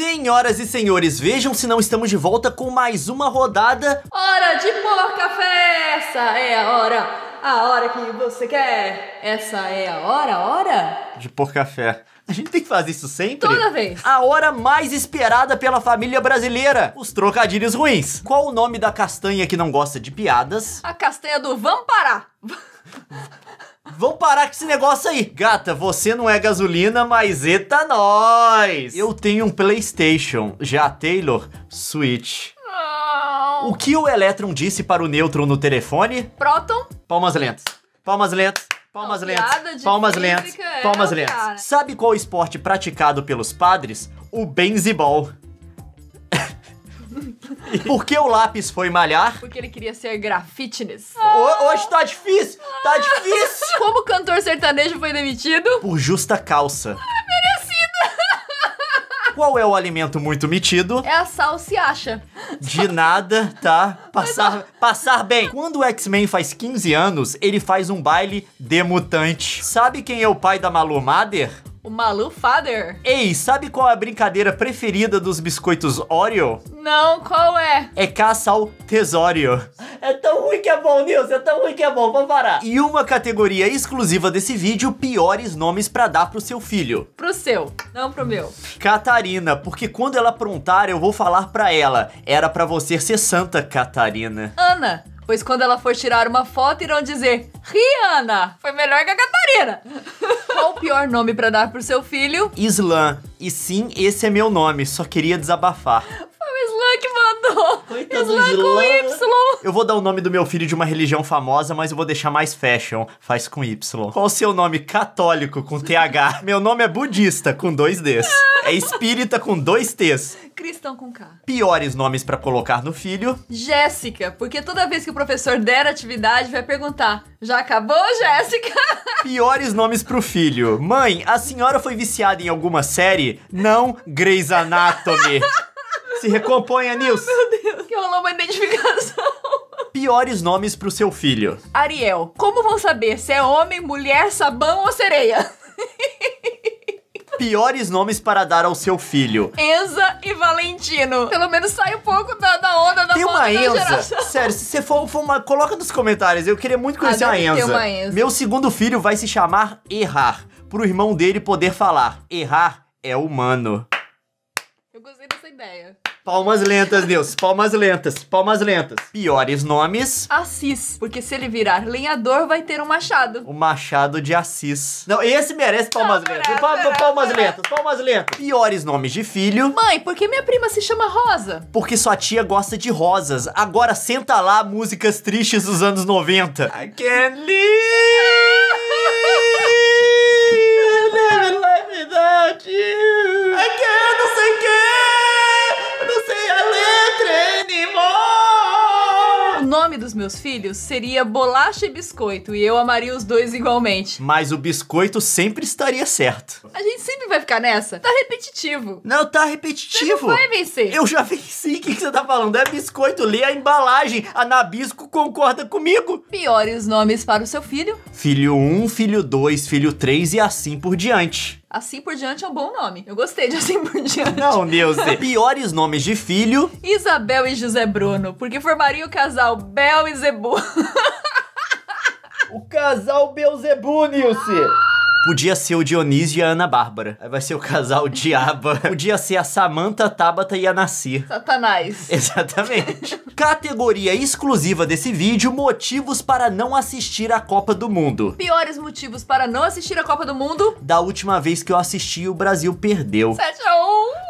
Senhoras e senhores, vejam se não estamos de volta com mais uma rodada. Hora de porca festa! É a hora a hora que você quer. Essa é a hora, hora? De pôr café. A gente tem que fazer isso sempre? Toda vez. A hora mais esperada pela família brasileira. Os trocadilhos ruins. Qual o nome da castanha que não gosta de piadas? A castanha do Vão Parar. Vão parar com esse negócio aí. Gata, você não é gasolina, mas eita nós. Eu tenho um Playstation, já Taylor, Switch. O que o elétron disse para o nêutron no telefone? Próton. Palmas lentas. Palmas lentas. Palmas lentas. É palmas lentas. palmas lentas. Sabe qual esporte praticado pelos padres? O benzibol. Por que o lápis foi malhar? Porque ele queria ser grafitness. Ah. Hoje tá difícil! Tá ah. difícil! Como o cantor sertanejo foi demitido? Por justa calça. Ah, merecida! Qual é o alimento muito metido? É a sal se acha. De nada, tá? Passar, passar bem. Quando o X-Men faz 15 anos, ele faz um baile de mutante. Sabe quem é o pai da Malu Mader? O Malu Father. Ei, sabe qual é a brincadeira preferida dos biscoitos Oreo? Não, qual é? É caça ao tesório. É tão ruim que é bom, Nilce. É tão ruim que é bom. Vamos parar. E uma categoria exclusiva desse vídeo, piores nomes pra dar pro seu filho. Pro seu, não pro meu. Catarina, porque quando ela aprontar, eu vou falar pra ela. Era pra você ser santa, Catarina. Ana, pois quando ela for tirar uma foto, irão dizer Rihanna, foi melhor que a Catarina. Qual o pior nome para dar pro seu filho? Islã. E sim, esse é meu nome, só queria desabafar. Foi o Islã que mandou. Islã, Islã com Y. Eu vou dar o nome do meu filho de uma religião famosa, mas eu vou deixar mais fashion. Faz com Y. Qual o seu nome católico com TH? meu nome é budista com dois Ds. É espírita com dois Ts. Cristão com K. Piores nomes para colocar no filho. Jéssica, porque toda vez que o professor der atividade, vai perguntar: já acabou, Jéssica? Piores nomes pro filho. Mãe, a senhora foi viciada em alguma série? Não, Grey's Anatomy. Se recomponha, Nils. Meu Deus, que rolou uma identificação. Piores nomes pro seu filho. Ariel, como vão saber se é homem, mulher, sabão ou sereia? piores nomes para dar ao seu filho. Enza e Valentino. Pelo menos sai um pouco da, da onda da Tem uma Enza. Sério, se você for, for, uma. Coloca nos comentários. Eu queria muito conhecer ah, a Enza. Enza. Meu segundo filho vai se chamar Errar. Pro irmão dele poder falar: Errar é humano. Eu gostei dessa ideia. Palmas lentas, Deus. Palmas lentas. Palmas lentas. Piores nomes. Assis. Porque se ele virar lenhador, vai ter um machado. O machado de Assis. Não, esse merece palmas lentas. Palmas, palmas lentas. Palmas lentas. Piores nomes de filho. Mãe, por que minha prima se chama Rosa? Porque sua tia gosta de rosas. Agora senta lá músicas tristes dos anos 90. I can't live. meus filhos seria bolacha e biscoito, e eu amaria os dois igualmente. Mas o biscoito sempre estaria certo. A gente sempre vai ficar nessa? Tá repetitivo. Não, tá repetitivo. Você não vai vencer. Eu já venci, o que, que você tá falando? É biscoito, lê a embalagem. A Nabisco concorda comigo. Piores nomes para o seu filho? Filho 1, um, filho 2, filho 3 e assim por diante. Assim por diante é um bom nome. Eu gostei de Assim por diante. Não, Nilce. Piores nomes de filho. Isabel e José Bruno, porque formariam o casal Bel e Zebu. o casal Belzebu, Nilce. Podia ser o Dionísio e a Ana Bárbara. Aí vai ser o casal Diaba. Podia ser a Samantha Tabata e a Nassi. Satanás. Exatamente. Categoria exclusiva desse vídeo: motivos para não assistir a Copa do Mundo. Piores motivos para não assistir a Copa do Mundo? Da última vez que eu assisti, o Brasil perdeu. 7x1.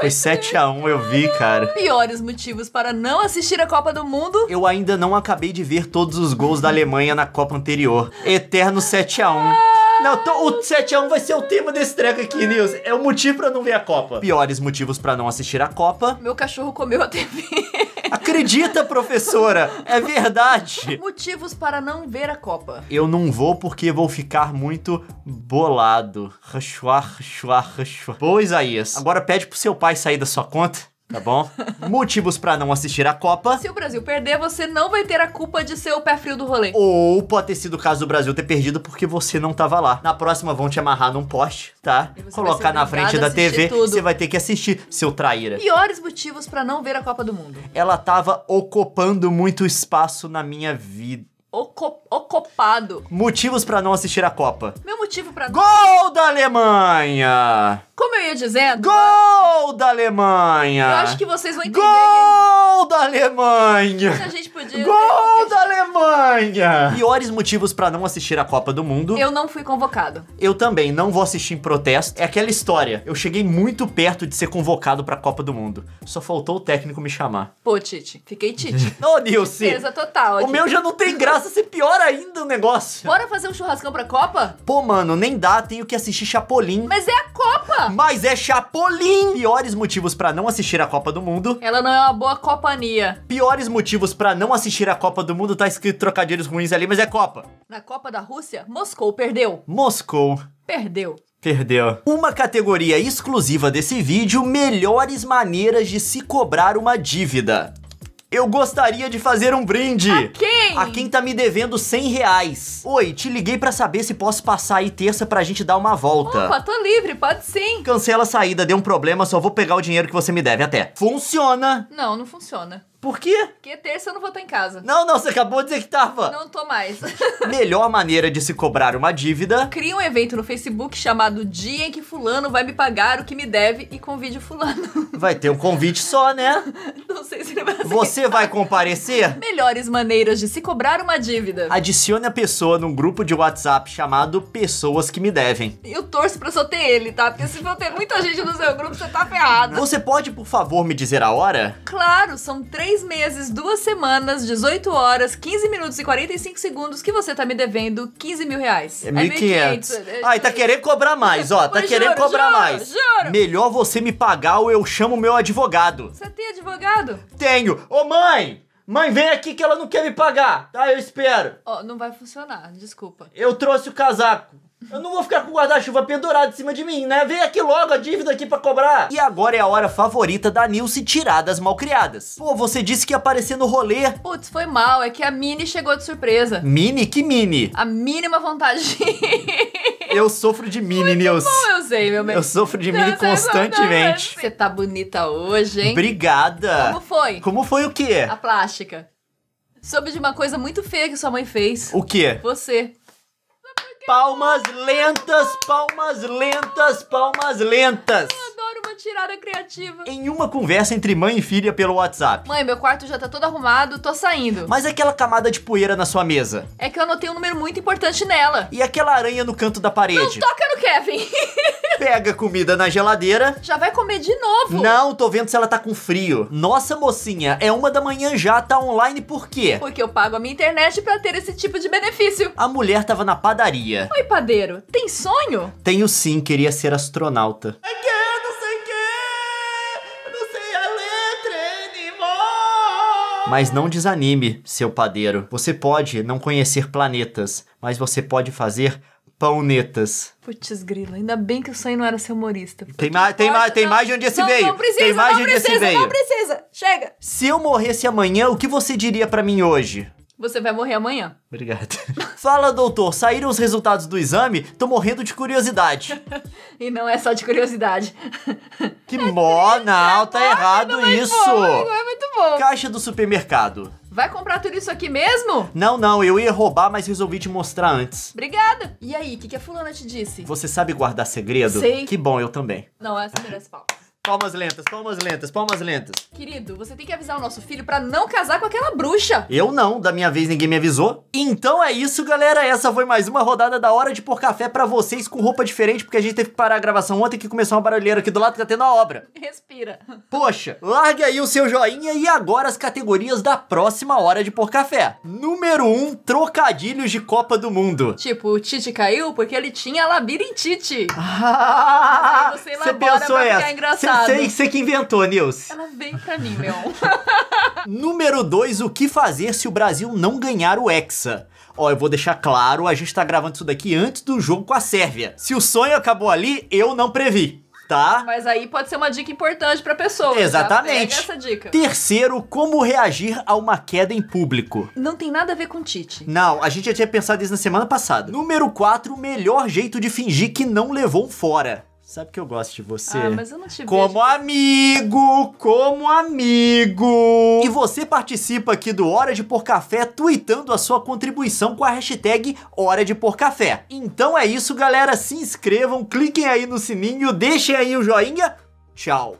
Foi 7x1, eu vi, cara. Piores motivos para não assistir a Copa do Mundo? Eu ainda não acabei de ver todos os gols da Alemanha na Copa anterior. Eterno 7x1. Não, tô, o 7x1 vai ser o tema desse treco aqui, Nils. É o motivo pra não ver a Copa. Piores motivos pra não assistir a Copa. Meu cachorro comeu a TV. Acredita, professora! É verdade! Motivos para não ver a Copa. Eu não vou porque vou ficar muito bolado. Rachuá, rachuá, rachuá. Boa, Isaías. Agora pede pro seu pai sair da sua conta Tá bom? Motivos para não assistir a Copa. Se o Brasil perder, você não vai ter a culpa de ser o pé frio do rolê. Ou pode ter sido o caso do Brasil ter perdido porque você não tava lá. Na próxima vão te amarrar num poste, tá? Colocar na frente da TV, você vai ter que assistir, seu traíra. Piores motivos para não ver a Copa do Mundo. Ela tava ocupando muito espaço na minha vida. Oco ocupado. Motivos para não assistir a Copa. Meu motivo para Gol da Alemanha! Como eu ia dizendo. Gol da Alemanha! Eu acho que vocês vão entender. Gol da Alemanha! Se a gente podia. Né? Gol da Alemanha! Piores motivos para não assistir a Copa do Mundo. Eu não fui convocado. Eu também não vou assistir em protesto. É aquela história. Eu cheguei muito perto de ser convocado pra Copa do Mundo. Só faltou o técnico me chamar. Pô, Tite. Fiquei Tite. Ô, Nilce! Certeza total. O meu já não tem graça ser pior ainda o negócio. Bora fazer um churrascão pra Copa? Pô, mano, nem dá. Tenho que assistir Chapolin. Mas é a Copa! Mas é Chapolin! Piores motivos pra não assistir a Copa do Mundo. Ela não é uma boa companhia. Piores motivos pra não assistir a Copa do Mundo, tá escrito trocadilhos ruins ali, mas é Copa. Na Copa da Rússia, Moscou perdeu. Moscou. Perdeu. Perdeu. Uma categoria exclusiva desse vídeo, melhores maneiras de se cobrar uma dívida. Eu gostaria de fazer um brinde. A quem? a quem tá me devendo 100 reais. Oi, te liguei pra saber se posso passar aí terça pra gente dar uma volta. Opa, tô livre, pode sim. Cancela a saída, deu um problema, só vou pegar o dinheiro que você me deve até. Funciona! Não, não funciona. Por quê? Porque terça eu não vou estar em casa. Não, não, você acabou de dizer que tava. Não tô mais. Melhor maneira de se cobrar uma dívida. Cria um evento no Facebook chamado Dia em que Fulano vai me pagar o que me deve e convide Fulano. Vai ter um convite só, né? Não sei se ele vai aceitar. Você vai comparecer? Melhores maneiras de se cobrar uma dívida. Adicione a pessoa num grupo de WhatsApp chamado Pessoas que me devem. Eu torço pra só ter ele, tá? Porque se for ter muita gente no seu grupo, você tá ferrado. Você pode, por favor, me dizer a hora? Claro, são três três meses, duas semanas, 18 horas, 15 minutos e 45 segundos que você tá me devendo 15 mil reais. É 1.500. É, é, é Ai, tá tipo querendo cobrar mais, ó. Tá querendo juro, cobrar juro, mais. Juro. Melhor você me pagar ou eu chamo meu advogado. Você tem advogado? Tenho. Ô, mãe! Mãe, vem aqui que ela não quer me pagar. Tá, eu espero. Ó, oh, não vai funcionar, desculpa. Eu trouxe o casaco. Eu não vou ficar com o guarda-chuva pendurado em cima de mim, né? Vem aqui logo, a dívida aqui pra cobrar. E agora é a hora favorita da Nilce tirar das malcriadas. Pô, você disse que ia aparecer no rolê. Putz, foi mal, é que a Mini chegou de surpresa. Mini? Que Mini? A mínima vontade Eu sofro de Mini, Nilce. Como eu usei, meu bem. Eu sofro de Mini constantemente. Você tá bonita hoje, hein? Obrigada. Como foi? Como foi o quê? A plástica. Soube de uma coisa muito feia que sua mãe fez. O quê? Você. Palmas lentas, palmas lentas, palmas lentas tirada criativa. Em uma conversa entre mãe e filha pelo WhatsApp. Mãe, meu quarto já tá todo arrumado, tô saindo. Mas aquela camada de poeira na sua mesa. É que eu anotei um número muito importante nela. E aquela aranha no canto da parede. Não toca no Kevin. Pega comida na geladeira. Já vai comer de novo. Não, tô vendo se ela tá com frio. Nossa, mocinha, é uma da manhã já, tá online por quê? Porque eu pago a minha internet para ter esse tipo de benefício. A mulher tava na padaria. Oi, padeiro, tem sonho? Tenho sim, queria ser astronauta. É que... Mas não desanime, seu padeiro. Você pode não conhecer planetas, mas você pode fazer paunetas. Putz, grila, ainda bem que o sonho não era ser humorista. Tem, ma tem, ma tem não, mais de onde esse não, veio. Não precisa, tem mais não de onde precisa, esse veio. Não precisa, chega. Se eu morresse amanhã, o que você diria para mim hoje? Você vai morrer amanhã. Obrigado. Fala, doutor, saíram os resultados do exame? Tô morrendo de curiosidade. e não é só de curiosidade. Que mó, não, tá, tá errado isso. Foi, Caixa do supermercado. Vai comprar tudo isso aqui mesmo? Não, não, eu ia roubar, mas resolvi te mostrar antes. Obrigada. E aí, o que, que a fulana te disse? Você sabe guardar segredo? Sei. Que bom, eu também. Não, essa merece pau. Palmas lentas, palmas lentas, palmas lentas. Querido, você tem que avisar o nosso filho para não casar com aquela bruxa. Eu não, da minha vez ninguém me avisou. Então é isso, galera. Essa foi mais uma rodada da Hora de Por Café para vocês com roupa diferente, porque a gente teve que parar a gravação ontem que começou uma barulheira aqui do lado que tá tendo a obra. Respira. Poxa, largue aí o seu joinha e agora as categorias da próxima Hora de Por Café. Número 1, um, trocadilhos de Copa do Mundo. Tipo, o Tite caiu porque ele tinha labirintite. Ah, você, você pensou essa? Sei, sei que inventou, Nils. Ela vem pra mim, amor. Número 2, o que fazer se o Brasil não ganhar o Hexa? Ó, eu vou deixar claro, a gente tá gravando isso daqui antes do jogo com a Sérvia. Se o sonho acabou ali, eu não previ tá? Mas aí pode ser uma dica importante pra pessoa. Né? Exatamente. Tá? essa dica. Terceiro, como reagir a uma queda em público. Não tem nada a ver com Tite. Não, a gente já tinha pensado isso na semana passada. Número 4, melhor jeito de fingir que não levou um fora. Sabe que eu gosto de você? Ah, mas eu não te Como vejo. amigo! Como amigo! E você participa aqui do Hora de Por Café tweetando a sua contribuição com a hashtag Hora de Por Café. Então é isso, galera. Se inscrevam, cliquem aí no sininho, deixem aí o joinha. Tchau!